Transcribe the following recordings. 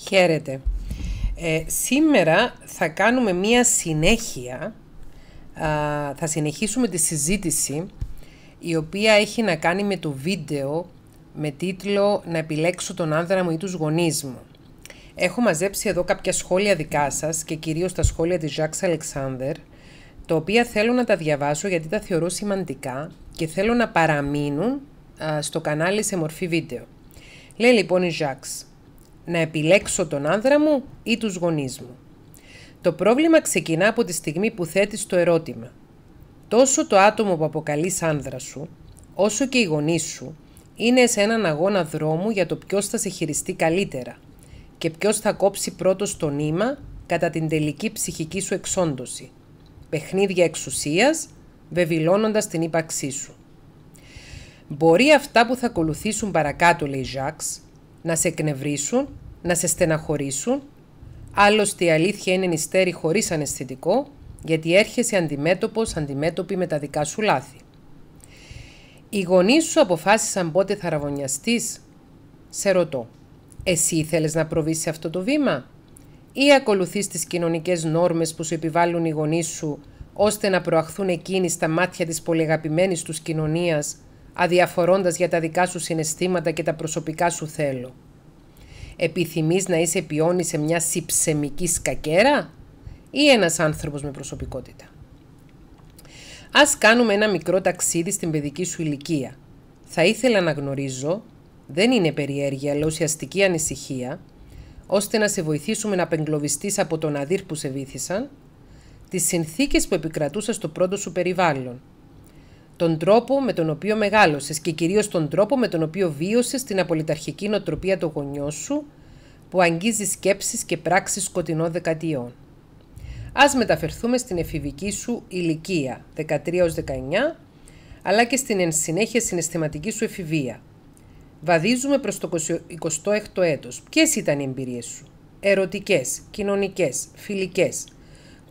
Χαίρετε. Ε, σήμερα θα κάνουμε μία συνέχεια, θα συνεχίσουμε τη συζήτηση η οποία έχει να κάνει με το βίντεο με τίτλο «Να επιλέξω τον άνδρα μου ή τους γονείς μου». Έχω μαζέψει εδώ κάποια σχόλια δικά σας και κυρίως τα σχόλια της Jacques Αλεξάνδερ, τα οποία θέλω να τα διαβάσω γιατί τα θεωρώ σημαντικά και θέλω να παραμείνουν στο κανάλι σε μορφή βίντεο. Λέει λοιπόν η Jacques να επιλέξω τον άνδρα μου ή τους γονείς μου. Το πρόβλημα ξεκινά από τη στιγμή που θέτεις το ερώτημα. Τόσο το άτομο που αποκαλείς άνδρα σου, όσο και οι γονείς σου, είναι σε έναν αγώνα δρόμου για το ποιος θα σε χειριστεί καλύτερα και ποιος θα κόψει πρώτος το νήμα κατά την τελική ψυχική σου εξόντωση. Παιχνίδια εξουσίας, βεβηλώνοντας την ύπαξή σου. Μπορεί αυτά που θα ακολουθήσουν παρακάτω, λέει να σε εκνευρίσουν, να σε στεναχωρήσουν. Άλλωστε η αλήθεια είναι νηστέρη χωρίς αναισθητικό, γιατί έρχεσαι αντιμέτωπος, αντιμέτωπη με τα δικά σου λάθη. Οι γονείς σου αποφάσισαν πότε θα ραβωνιαστείς. Σε ρωτώ, εσύ ήθελες να προβείς σε αυτό το βήμα ή ακολουθείς τις κοινωνικές νόρμες που σου επιβάλλουν οι γονείς σου ώστε να προαχθούν εκείνοι στα μάτια της πολυαγαπημένης τους κοινωνίας αδιαφορώντας για τα δικά σου συναισθήματα και τα προσωπικά σου θέλω. Επιθυμείς να είσαι πιόνι σε μια συψεμική σκακέρα ή ένας άνθρωπος με προσωπικότητα. Ας κάνουμε ένα μικρό ταξίδι στην παιδική σου ηλικία. Θα ήθελα να γνωρίζω, δεν είναι περιέργεια αλλά ουσιαστική ανησυχία, ώστε να σε βοηθήσουμε να απεγκλωβιστείς από τον αδύρ που σε βήθησαν, τις συνθήκες που επικρατούσες στο πρώτο σου περιβάλλον, τον τρόπο με τον οποίο μεγάλωσες και κυρίως τον τρόπο με τον οποίο βίωσες την απολυταρχική νοτροπία του γονιό σου που αγγίζεις σκέψεις και πράξεις σκοτεινών δεκαετιών. Ας μεταφερθούμε στην εφηβική σου ηλικία, 13-19, αλλά και στην ενσυνέχεια συναισθηματική σου εφηβεία. Βαδίζουμε προς το 26ο έτος. Ποιες ήταν οι εμπειρίες σου? Ερωτικές, κοινωνικές, φιλικές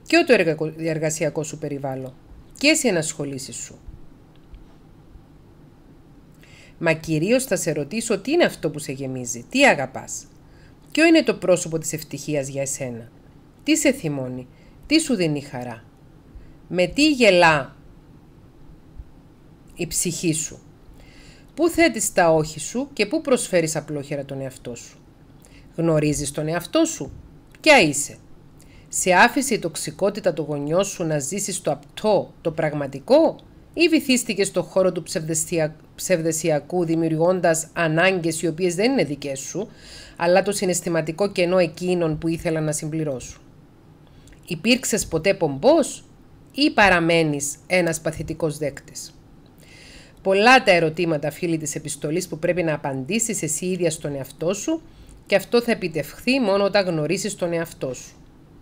και το εργασιακό σου περιβάλλον. Ποιες οι ενασχολήσεις σου? Μα κυρίως θα σε ρωτήσω τι είναι αυτό που σε γεμίζει, τι αγαπάς. Ποιο είναι το πρόσωπο της ευτυχίας για εσένα. Τι σε θυμώνει, τι σου δίνει χαρά. Με τι γελά η ψυχή σου. Πού θέτεις τα όχι σου και πού προσφέρεις απλόχερα τον εαυτό σου. Γνωρίζεις τον εαυτό σου. Ποια είσαι. Σε άφησε η τοξικότητα το γονιό σου να ζήσεις το απτό, το πραγματικό ή βυθίστηκε στον χώρο του ψευδεσιακού δημιουργώντας ανάγκες οι οποίες δεν είναι δικές σου, αλλά το συναισθηματικό κενό εκείνων που ήθελα να συμπληρώσουν. Υπήρξες ποτέ πομπός ή παραμένεις ένας παθητικός δέκτης. Πολλά τα ερωτήματα φίλοι της επιστολής που πρέπει να απαντήσεις εσύ ίδια στον εαυτό σου και αυτό θα επιτευχθεί μόνο όταν γνωρίσεις τον εαυτό σου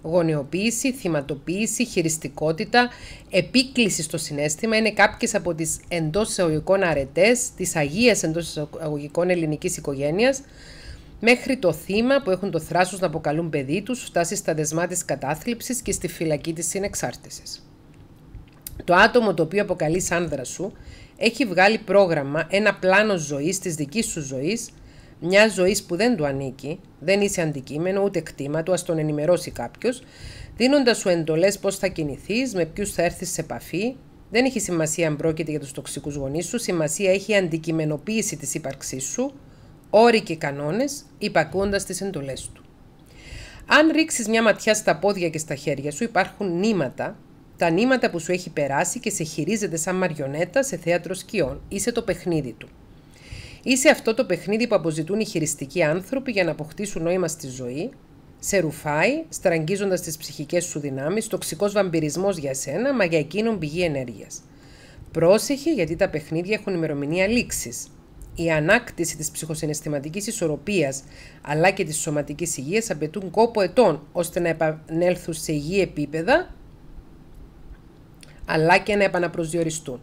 γονιοποίηση, θυματοποίηση, χειριστικότητα, επίκληση στο συνέστημα είναι κάποιες από τις εντός εισαγωγικών αρετές, τις αγίες εντός εισαγωγικών ελληνικής οικογένειας, μέχρι το θύμα που έχουν το θράσος να αποκαλούν παιδί τους, φτάσει στα δεσμά της κατάθλιψης και στη φυλακή της συνεξάρτησης. Το άτομο το οποίο αποκαλείς άνδρα σου έχει βγάλει πρόγραμμα, ένα πλάνο ζωής της δικής σου ζωής, μια ζωής που δεν του ανήκει, δεν είσαι αντικείμενο ούτε κτήμα του, ας τον ενημερώσει κάποιος, δίνοντας σου εντολές πώς θα κινηθείς, με ποιους θα έρθεις σε επαφή. Δεν έχει σημασία αν πρόκειται για τους τοξικούς γονείς σου, σημασία έχει η αντικειμενοποίηση της ύπαρξής σου, όροι και κανόνες, υπακούοντας τις εντολές του. Αν ρίξεις μια ματιά στα πόδια και στα χέρια σου, υπάρχουν νήματα, τα νήματα που σου έχει περάσει και σε χειρίζεται σαν μαριονέτα σε θέατρο σκιών ή σε το παιχνίδι του. Είσαι αυτό το παιχνίδι που αποζητούν οι χειριστικοί άνθρωποι για να αποκτήσουν νόημα στη ζωή. Σε ρουφάει, στραγγίζοντας τις ψυχικές σου δυνάμεις, τοξικός βαμπυρισμός για σένα, μα για εκείνον πηγή ενέργειας. Πρόσεχε γιατί τα παιχνίδια έχουν ημερομηνία λήξης. Η ανάκτηση της ψυχοσυναισθηματικής ισορροπίας αλλά και της σωματικής υγείας απαιτούν κόπο ετών ώστε να επανέλθουν σε υγιή επίπεδα αλλά και να επαναπροσδιοριστούν.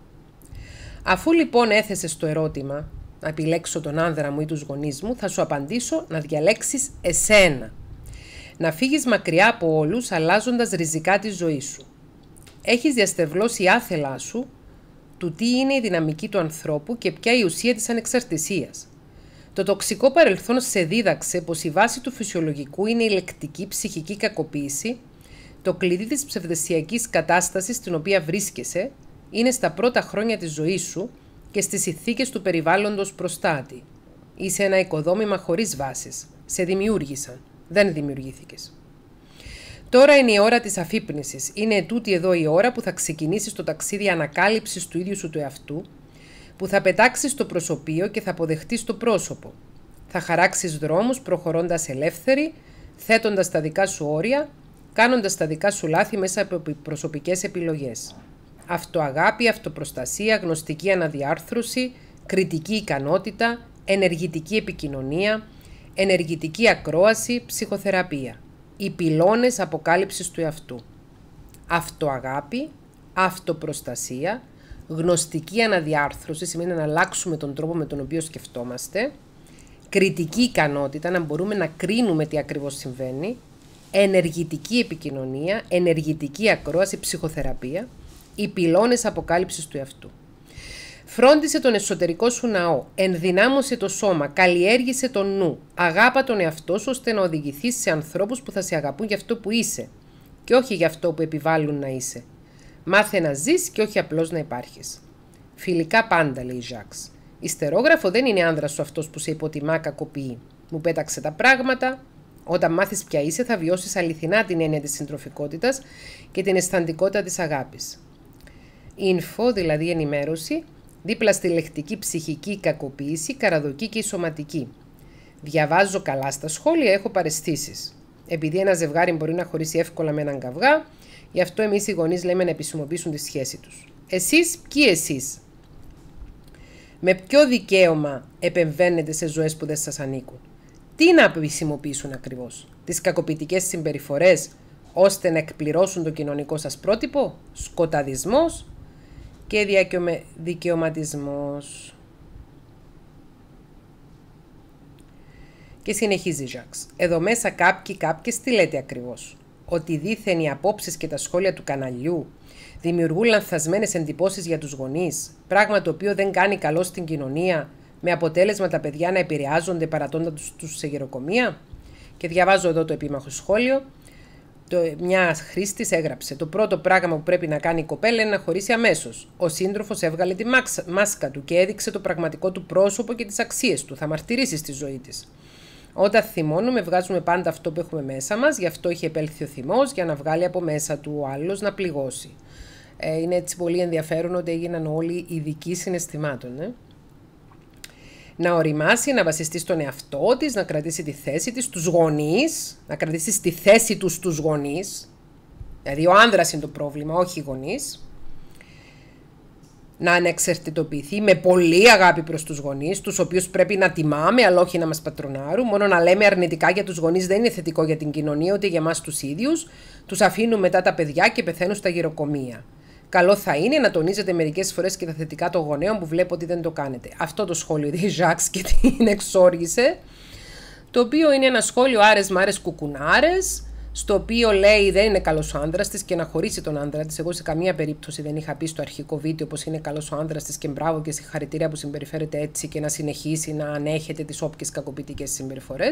Αφού λοιπόν έθεσες το ερώτημα να επιλέξω τον άνδρα μου ή τους γονείς μου, θα σου απαντήσω να διαλέξεις εσένα. Να φύγεις μακριά από όλους, αλλάζοντας ριζικά τη ζωή σου. Έχεις διαστευλώσει άθελά σου του τι είναι η δυναμική του ανθρώπου και ποια η ουσία της ανεξαρτησίας. Το τοξικό παρελθόν σε δίδαξε πως η βάση του φυσιολογικού είναι η λεκτική ψυχική κακοποίηση, το κλειδί της ψευδεσιακής κατάστασης στην οποία βρίσκεσαι, είναι στα πρώτα χρόνια της ζωής σου και στις ηθίκες του περιβάλλοντος προστάτη. Είσαι ένα οικοδόμημα χωρίς βάσεις. Σε δημιούργησαν. Δεν δημιουργήθηκες. Τώρα είναι η ώρα της αφύπνισης. Είναι τούτη εδώ η ώρα που θα ξεκινήσεις το ταξίδι ανακάλυψης του ίδιου σου του εαυτού, που θα πετάξεις το προσωπείο και θα αποδεχτείς το πρόσωπο. Θα χαράξεις δρόμους προχωρώντας ελεύθερη, θέτοντας τα δικά σου όρια, κάνοντας τα δικά σου λάθη μέσα από προσωπικές επιλογές αυτοαγάπη, αυτοπροστασία, γνωστική αναδιάρθρωση, κριτική ικανότητα, ενεργητική επικοινωνία, ενεργητική ακρόαση, ψυχοθεραπεία. Οι πυλώνες αποκάλυψης του εαυτού. Αυτοαγάπη, αυτοπροστασία, γνωστική αναδιάρθρωση, σημαίνει να αλλάξουμε τον τρόπο με τον οποίο σκεφτόμαστε, κριτική ικανότητα, να μπορούμε να κρίνουμε τι ακριβώς συμβαίνει, ενεργητική επικοινωνία, ενεργητική ακρόαση, ψυχοθεραπεία, οι πυλώνες αποκάλυψης του εαυτού. Φρόντισε τον εσωτερικό σου ναό, ενδυνάμωσε το σώμα, καλλιέργησε τον νου, αγάπα τον εαυτό σου ώστε να οδηγηθείς σε ανθρώπους που θα σε αγαπούν για αυτό που είσαι και όχι για αυτό που επιβάλλουν να είσαι. Μάθε να ζεις και όχι απλώς να υπάρχεις. Φιλικά πάντα, λέει η Ιστερόγραφο δεν είναι άνδρας σου αυτός που σε υποτιμά, κακοποιεί. Μου πέταξε τα πράγματα. Όταν μάθεις ποια είσαι, θα βιώσεις αληθινά την έννοια της συντροφικότητας και την αισθαντικότητα της αγάπης info, δηλαδή ενημέρωση, δίπλα στη λεκτική ψυχική κακοποίηση, καραδοκή και σωματική. Διαβάζω καλά στα σχόλια, έχω παρεστήσεις. Επειδή ένα ζευγάρι μπορεί να χωρίσει εύκολα με έναν καυγά, γι' αυτό εμείς οι γονείς λέμε να επισημοποιήσουν τη σχέση τους. Εσείς, ποιοι εσείς. Με ποιο δικαίωμα επεμβαίνετε σε ζωές που δεν σας ανήκουν. Τι να επισημοποιήσουν ακριβώς, τις κακοποιητικές συμπεριφορές ώστε να εκπληρώσουν το κοινωνικό σας πρότυπο, σκοταδισμός, και δικαιωματισμός. Και συνεχίζει Ζακς. Εδώ μέσα κάποιοι κάποιες τι λέτε ακριβώς. Ότι δίθεν οι απόψεις και τα σχόλια του καναλιού δημιουργούν λανθασμένες εντυπώσεις για τους γονείς, πράγμα το οποίο δεν κάνει καλό στην κοινωνία, με αποτέλεσμα τα παιδιά να επηρεάζονται παρατώντα τους, τους σε γεροκομεία. Και διαβάζω εδώ το επίμαχο σχόλιο μιας χρήστης έγραψε: Το πρώτο πράγμα που πρέπει να κάνει η κοπέλα είναι να χωρίσει αμέσως. Ο σύντροφος έβγαλε τη μάσκα του και έδειξε το πραγματικό του πρόσωπο και τις αξίες του. Θα μαρτυρήσεις στη ζωή της. Όταν θυμώνουμε, βγάζουμε πάντα αυτό που έχουμε μέσα μας, γι' αυτό έχει επέλθει ο θυμός, για να βγάλει από μέσα του ο άλλος να πληγώσει. Ε, είναι έτσι πολύ ενδιαφέρον ότι έγιναν όλοι ειδικοί συναισθημάτων. Ε να οριμάσει, να βασιστεί στον εαυτό της, να κρατήσει τη θέση της του γονείς, να κρατήσει τη θέση του στους γονείς, δηλαδή ο άνδρας είναι το πρόβλημα, όχι οι γονείς. να ανεξαρτητοποιηθεί με πολύ αγάπη προς τους γονείς, τους οποίους πρέπει να τιμάμε, αλλά όχι να μας πατρονάρουν. Μόνο να λέμε αρνητικά για τους γονείς. δεν είναι θετικό για την κοινωνία, ούτε για εμάς τους ίδιους. Τους αφήνουν μετά τα παιδιά και πεθαίνουν στα γυροκομεία. Καλό θα είναι να τονίζετε μερικές φορές και τα θετικά των γονέων που βλέπω ότι δεν το κάνετε. Αυτό το σχόλιο της Ζαξ και την εξόργησε. Το οποίο είναι ένα σχόλιο άρες μάρε κουκουνάρες, στο οποίο λέει δεν είναι καλός ο άντρα της και να χωρίσει τον άντρα της. Εγώ σε καμία περίπτωση δεν είχα πει στο αρχικό βίντεο πως είναι καλός ο άντρα της και μπράβο και συγχαρητήρια που συμπεριφέρεται έτσι και να συνεχίσει να ανέχεται τις όποιες κακοποιητικές συμπεριφορές.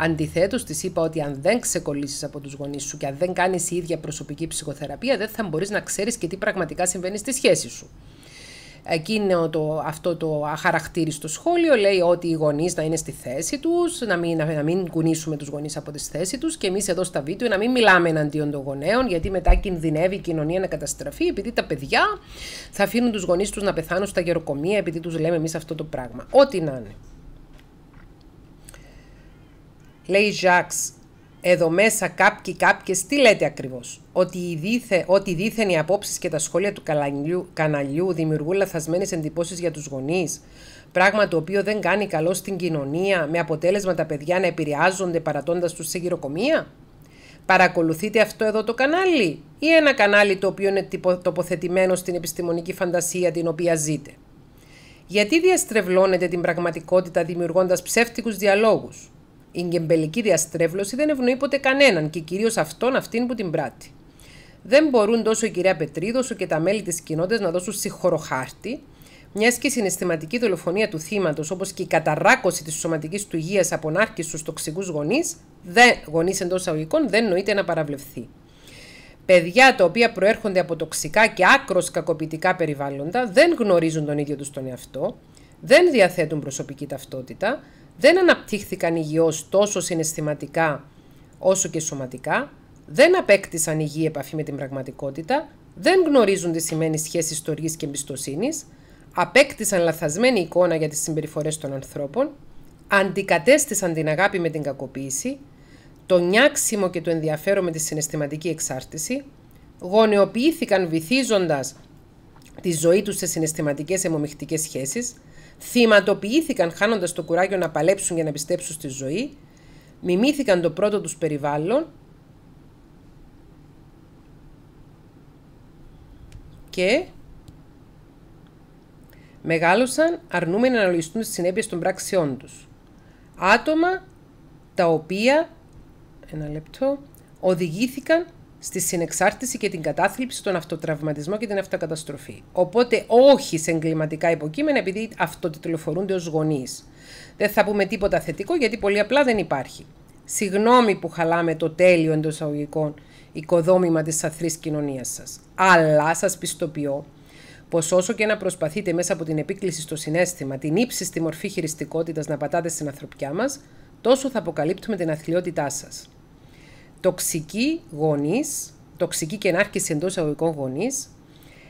Αντιθέτως, της είπα ότι αν δεν ξεκολλήσεις από τους γονείς σου και αν δεν κάνεις η ίδια προσωπική ψυχοθεραπεία, δεν θα μπορείς να ξέρεις και τι πραγματικά συμβαίνει στη σχέση σου. Εκείνο το, αυτό το αχαρακτήριστο σχόλιο λέει ότι οι γονείς να είναι στη θέση τους, να μην, να, μην κουνήσουμε τους γονείς από τη θέση τους και εμείς εδώ στα βίντεο να μην μιλάμε εναντίον των γονέων, γιατί μετά κινδυνεύει η κοινωνία να καταστραφεί, επειδή τα παιδιά θα αφήνουν τους γονείς τους να πεθάνουν στα γεροκομεία, επειδή τους λέμε εμείς αυτό το πράγμα. Ό,τι να είναι. Λέει Ζαξ, εδώ μέσα κάποιοι κάποιες τι λέτε ακριβώς. Ότι, οι δίθε, ότι δίθεν οι απόψεις και τα σχόλια του καναλιού, καναλιού δημιουργούν λαθασμένες εντυπώσεις για τους γονείς. Πράγμα το οποίο δεν κάνει καλό στην κοινωνία με αποτέλεσμα τα παιδιά να επηρεάζονται παρατώντας τους σε γυροκομεία. Παρακολουθείτε αυτό εδώ το κανάλι ή ένα κανάλι το οποίο είναι τοποθετημένο στην επιστημονική φαντασία την οποία ζείτε. Γιατί διαστρεβλώνετε την πραγματικότητα δημιουργώντας ψεύτικους διαλόγους η γεμπελική διαστρέβλωση δεν ευνοεί ποτέ κανέναν και κυρίως αυτόν αυτήν που την πράττει. Δεν μπορούν τόσο η κυρία Πετρίδος όσο και τα μέλη της κοινότητας να δώσουν συγχωροχάρτη, μιας και η συναισθηματική δολοφονία του θύματος, όπως και η καταράκωση της σωματικής του υγείας από ανάρκη στους τοξικούς γονείς, γονείς εντός αγωγικών, δεν νοείται να παραβλεφθεί. Παιδιά τα οποία προέρχονται από τοξικά και άκρος κακοποιητικά περιβάλλοντα δεν γνωρίζουν τον ίδιο τους τον εαυτό, δεν διαθέτουν προσωπική ταυτότητα, δεν αναπτύχθηκαν υγιώς τόσο συναισθηματικά όσο και σωματικά, δεν απέκτησαν υγιή επαφή με την πραγματικότητα, δεν γνωρίζουν τι σημαίνει σχέση ιστορική και εμπιστοσύνης, απέκτησαν λαθασμένη εικόνα για τις συμπεριφορές των ανθρώπων, αντικατέστησαν την αγάπη με την κακοποίηση, το νιάξιμο και το ενδιαφέρον με τη συναισθηματική εξάρτηση, γονεοποιήθηκαν βυθίζοντας τη ζωή τους σε συναισθηματικές αιμομηχτικέ σχέσεις, Θυματοποιήθηκαν χάνοντας το κουράγιο να παλέψουν για να πιστέψουν στη ζωή, μιμήθηκαν το πρώτο τους περιβάλλον και μεγάλωσαν αρνούμενοι να αναλογιστούν τις συνέπειες των πράξεών τους. Άτομα τα οποία, ένα λεπτό, οδηγήθηκαν στη συνεξάρτηση και την κατάθλιψη, τον αυτοτραυματισμό και την αυτοκαταστροφή. Οπότε όχι σε εγκληματικά υποκείμενα επειδή αυτοτιτλοφορούνται ως γονείς. Δεν θα πούμε τίποτα θετικό γιατί πολύ απλά δεν υπάρχει. Συγγνώμη που χαλάμε το τέλειο εντός αγωγικών οικοδόμημα της αθρής κοινωνίας σας. Αλλά σας πιστοποιώ πως όσο και να προσπαθείτε μέσα από την επίκληση στο συνέστημα, την ύψιστη μορφή χειριστικότητας να πατάτε στην ανθρωπιά μας, τόσο θα αποκαλύπτουμε την αθλειότητά σας τοξικοί γονείς, τοξική και ενάρκηση εντό αγωγικών γονεί,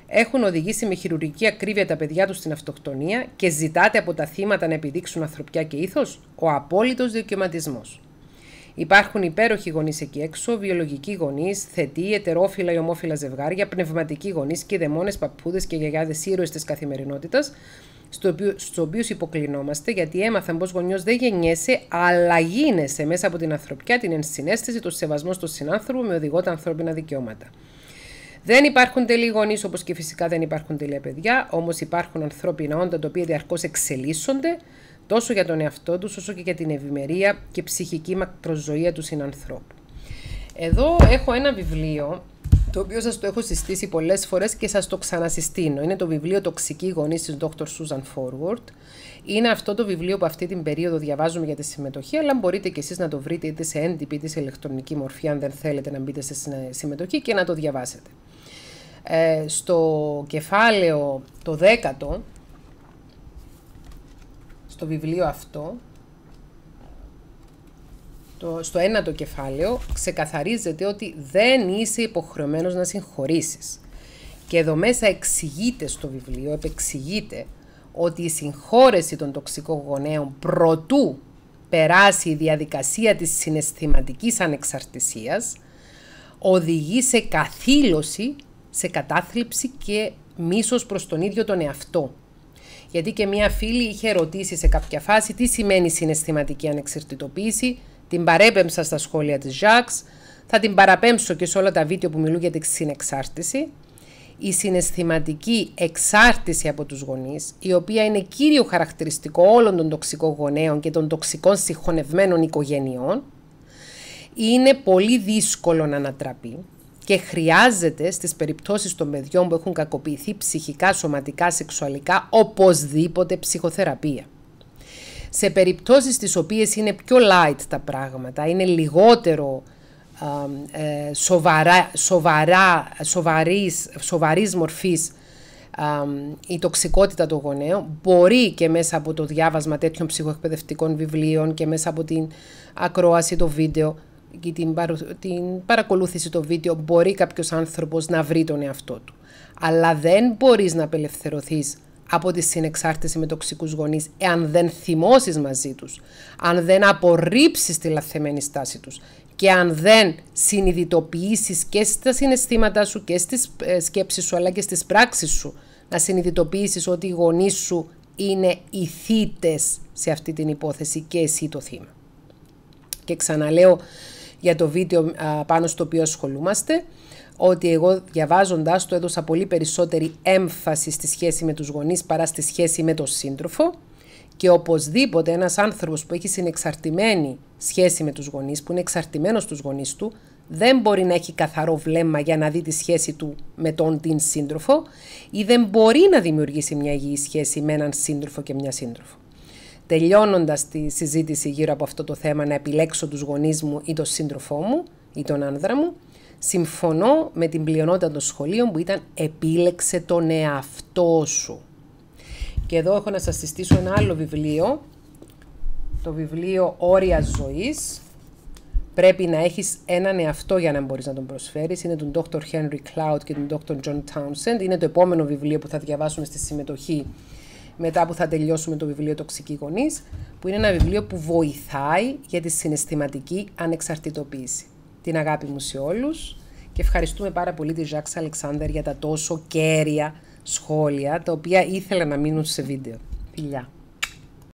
έχουν οδηγήσει με χειρουργική ακρίβεια τα παιδιά τους στην αυτοκτονία και ζητάτε από τα θύματα να επιδείξουν ανθρωπιά και ήθος, ο απόλυτος δικαιωματισμός. Υπάρχουν υπέροχοι γονείς εκεί έξω, βιολογικοί γονείς, θετοί, ετερόφιλα ή ομόφιλα ζευγάρια, πνευματικοί γονείς και δαιμόνες παππούδες και γιαγιάδες ήρωες της καθημερινότητας, στο οποίο, στους οποίους υποκλεινόμαστε γιατί έμαθαν πως γονιός δεν γεννιέσαι αλλά γίνεσαι μέσα από την ανθρωπιά, την ενσυναίσθηση, το σεβασμό στον συνάνθρωπο με οδηγό τα ανθρώπινα δικαιώματα. Δεν υπάρχουν τέλειοι γονείς, όπως και φυσικά δεν υπάρχουν τέλεια παιδιά, όμως υπάρχουν ανθρώπινα όντα τα οποία διαρκώς εξελίσσονται τόσο για τον εαυτό τους, όσο και για την ευημερία και ψυχική μακροζωία του συνανθρώπου. Εδώ έχω ένα βιβλίο το οποίο σας το έχω συστήσει πολλές φορές και σας το ξανασυστήνω. Είναι το βιβλίο «Τοξική γονή» της Dr. Susan Forward. Είναι αυτό το βιβλίο που αυτή την περίοδο διαβάζουμε για τη συμμετοχή, αλλά μπορείτε και εσείς να το βρείτε είτε σε έντυπη είτε σε ηλεκτρονική μορφή, αν δεν θέλετε να μπείτε σε συμμετοχή και να το διαβάσετε. Ε, στο κεφάλαιο το δέκατο, στο βιβλίο αυτό, το, στο ένατο κεφάλαιο ξεκαθαρίζεται ότι δεν είσαι υποχρεωμένος να συγχωρήσεις. Και εδώ μέσα εξηγείται στο βιβλίο, επεξηγείται, ότι η συγχώρεση των τοξικών γονέων προτού περάσει η διαδικασία της συναισθηματικής ανεξαρτησίας, οδηγεί σε καθήλωση, σε κατάθλιψη και μίσος προς τον ίδιο τον εαυτό. Γιατί και μία φίλη είχε ρωτήσει σε κάποια φάση τι σημαίνει συναισθηματική ανεξαρτητοποίηση την παρέπεμψα στα σχόλια της Ζακς, θα την παραπέμψω και σε όλα τα βίντεο που μιλούν για την συνεξάρτηση. Η συναισθηματική εξάρτηση από τους γονείς, η οποία είναι κύριο χαρακτηριστικό όλων των τοξικών γονέων και των τοξικών συγχωνευμένων οικογενειών, είναι πολύ δύσκολο να ανατραπεί και χρειάζεται στις περιπτώσεις των παιδιών που έχουν κακοποιηθεί ψυχικά, σωματικά, σεξουαλικά, οπωσδήποτε ψυχοθεραπεία σε περιπτώσεις τις οποίες είναι πιο light τα πράγματα, είναι λιγότερο ε, σοβαρά, σοβαρής, σοβαρής μορφής η τοξικότητα των γονέων μπορεί και μέσα από το διάβασμα τέτοιων ψυχοεκπαιδευτικών βιβλίων και μέσα από την ακρόαση το βίντεο και την, την παρακολούθηση το βίντεο μπορεί κάποιος άνθρωπος να βρει τον εαυτό του. Αλλά δεν μπορείς να απελευθερωθείς από τη συνεξάρτηση με τοξικούς γονείς εάν δεν θυμώσεις μαζί τους, αν δεν απορρίψεις τη λαθεμένη στάση τους και αν δεν συνειδητοποιήσεις και στα συναισθήματά σου και στις ε, σκέψεις σου αλλά και στις πράξεις σου να συνειδητοποιήσεις ότι οι γονείς σου είναι οι θύτες σε αυτή την υπόθεση και εσύ το θύμα. Και ξαναλέω για το βίντεο πάνω στο οποίο ασχολούμαστε, ότι εγώ διαβάζοντας το έδωσα πολύ περισσότερη έμφαση στη σχέση με τους γονείς παρά στη σχέση με τον σύντροφο και οπωσδήποτε ένας άνθρωπος που έχει συνεξαρτημένη σχέση με τους γονείς, που είναι εξαρτημένος στους γονείς του, δεν μπορεί να έχει καθαρό βλέμμα για να δει τη σχέση του με τον την σύντροφο ή δεν μπορεί να δημιουργήσει μια υγιή σχέση με έναν σύντροφο και μια σύντροφο. Τελειώνοντας τη συζήτηση γύρω από αυτό το θέμα, να επιλέξω τους γονείς μου ή τον σύντροφό μου ή τον άνδρα μου, Συμφωνώ με την πλειονότητα των σχολείων που ήταν «Επίλεξε τον εαυτό σου». Και εδώ έχω να σας συστήσω ένα άλλο βιβλίο, το βιβλίο «Όρια ζωής». Πρέπει να έχεις έναν εαυτό για να μπορείς να τον προσφέρεις. Είναι τον Dr. Henry Cloud και τον Dr. John Townsend. Είναι το επόμενο βιβλίο που θα διαβάσουμε στη συμμετοχή μετά που θα τελειώσουμε το βιβλίο «Τοξική γονείς», που είναι ένα βιβλίο που βοηθάει για τη συναισθηματική ανεξαρτητοποίηση την αγάπη μου σε όλους και ευχαριστούμε πάρα πολύ τη Ζακ Αλεξάνδερ για τα τόσο κέρια σχόλια τα οποία ήθελα να μείνουν σε βίντεο. Φιλιά!